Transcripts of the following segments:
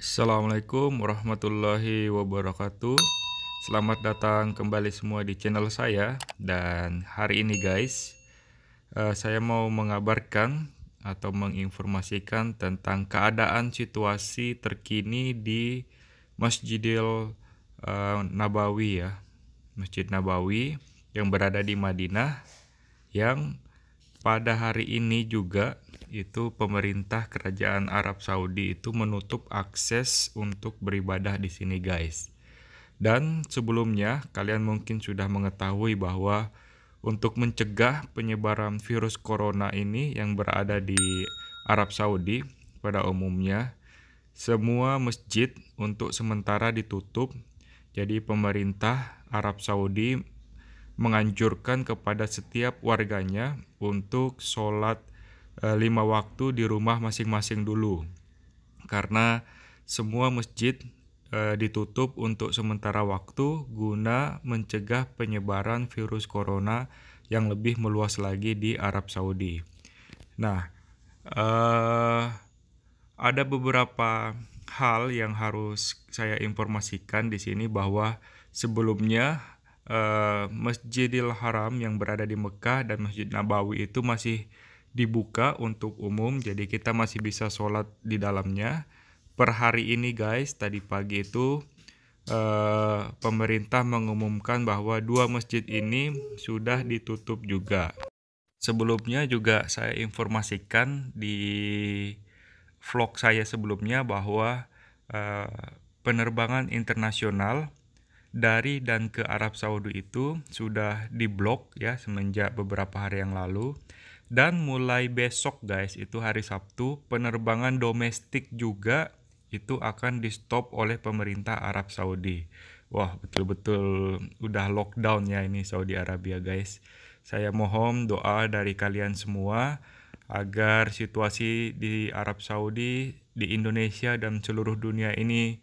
Assalamualaikum warahmatullahi wabarakatuh Selamat datang kembali semua di channel saya Dan hari ini guys uh, Saya mau mengabarkan atau menginformasikan tentang keadaan situasi terkini di Masjidil uh, Nabawi ya Masjid Nabawi yang berada di Madinah Yang pada hari ini juga itu pemerintah kerajaan Arab Saudi itu menutup akses untuk beribadah di sini guys. Dan sebelumnya kalian mungkin sudah mengetahui bahwa untuk mencegah penyebaran virus corona ini yang berada di Arab Saudi pada umumnya semua masjid untuk sementara ditutup. Jadi pemerintah Arab Saudi menganjurkan kepada setiap warganya untuk sholat e, lima waktu di rumah masing-masing dulu, karena semua masjid e, ditutup untuk sementara waktu guna mencegah penyebaran virus corona yang lebih meluas lagi di Arab Saudi. Nah, e, ada beberapa hal yang harus saya informasikan di sini bahwa sebelumnya Eh, Masjidil Haram yang berada di Mekah dan Masjid Nabawi itu masih dibuka untuk umum jadi kita masih bisa sholat di dalamnya per hari ini guys tadi pagi itu uh, pemerintah mengumumkan bahwa dua masjid ini sudah ditutup juga sebelumnya juga saya informasikan di vlog saya sebelumnya bahwa uh, penerbangan internasional dari dan ke Arab Saudi itu sudah diblok ya semenjak beberapa hari yang lalu dan mulai besok guys itu hari Sabtu penerbangan domestik juga itu akan di stop oleh pemerintah Arab Saudi. Wah, betul-betul udah lockdown ya ini Saudi Arabia guys. Saya mohon doa dari kalian semua agar situasi di Arab Saudi, di Indonesia dan seluruh dunia ini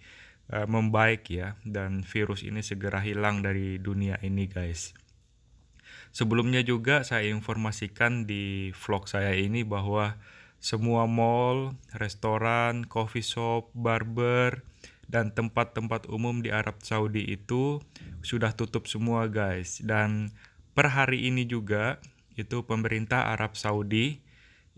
Eh, membaik ya dan virus ini segera hilang dari dunia ini guys. Sebelumnya juga saya informasikan di vlog saya ini bahwa semua mall, restoran, coffee shop, barber, dan tempat-tempat umum di Arab Saudi itu sudah tutup semua guys. Dan per hari ini juga itu pemerintah Arab Saudi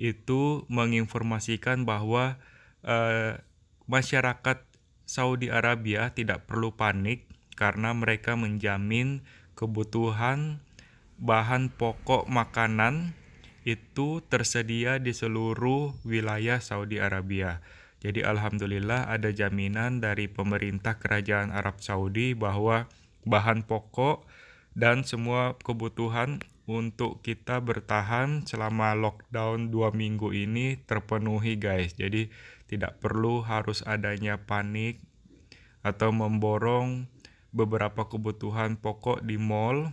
itu menginformasikan bahwa eh, masyarakat Saudi Arabia tidak perlu panik karena mereka menjamin kebutuhan bahan pokok makanan itu tersedia di seluruh wilayah Saudi Arabia. Jadi alhamdulillah ada jaminan dari pemerintah kerajaan Arab Saudi bahwa bahan pokok dan semua kebutuhan untuk kita bertahan selama lockdown dua minggu ini terpenuhi guys. Jadi tidak perlu harus adanya panik atau memborong beberapa kebutuhan pokok di mall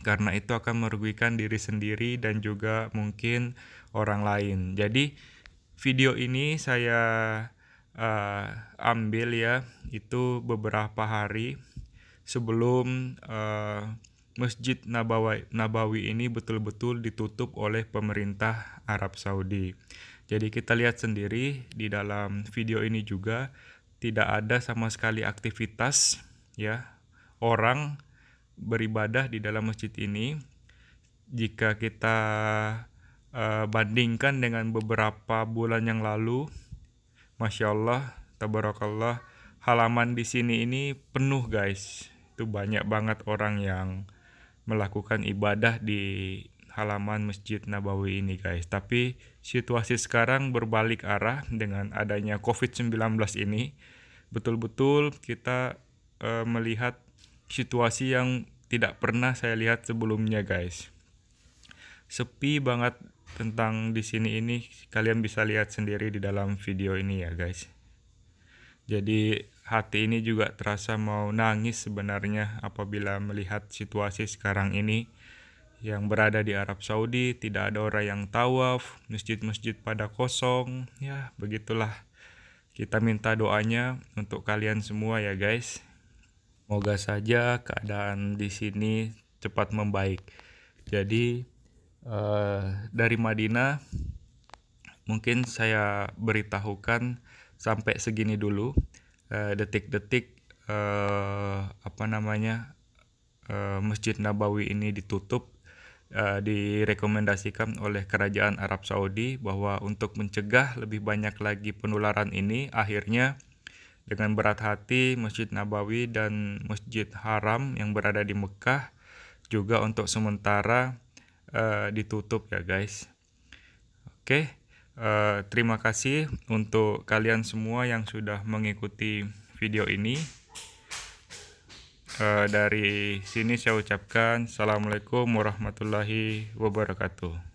karena itu akan merugikan diri sendiri dan juga mungkin orang lain. Jadi video ini saya uh, ambil ya itu beberapa hari sebelum uh, Masjid Nabawi, Nabawi ini betul-betul ditutup oleh pemerintah Arab Saudi. Jadi kita lihat sendiri di dalam video ini juga tidak ada sama sekali aktivitas ya orang beribadah di dalam masjid ini. Jika kita uh, bandingkan dengan beberapa bulan yang lalu, masya Allah, tabarakallah, halaman di sini ini penuh guys. Itu banyak banget orang yang melakukan ibadah di halaman Masjid Nabawi ini guys. Tapi situasi sekarang berbalik arah dengan adanya COVID-19 ini. Betul-betul kita e, melihat situasi yang tidak pernah saya lihat sebelumnya guys. Sepi banget tentang di sini ini kalian bisa lihat sendiri di dalam video ini ya guys. Jadi hati ini juga terasa mau nangis sebenarnya apabila melihat situasi sekarang ini yang berada di Arab Saudi, tidak ada orang yang tawaf, masjid-masjid pada kosong, ya begitulah. Kita minta doanya untuk kalian semua ya guys. Semoga saja keadaan di sini cepat membaik. Jadi eh, dari Madinah mungkin saya beritahukan sampai segini dulu. Eh, detik-detik uh, uh, apa namanya uh, Masjid Nabawi ini ditutup direkomendasikan oleh kerajaan Arab Saudi bahwa untuk mencegah lebih banyak lagi penularan ini akhirnya dengan berat hati Masjid Nabawi dan Masjid Haram yang berada di Mekah juga untuk sementara uh, ditutup ya guys. Oke. Okay. Eh, terima kasih untuk kalian semua yang sudah mengikuti video ini. Uh, dari sini saya ucapkan Assalamualaikum warahmatullahi wabarakatuh.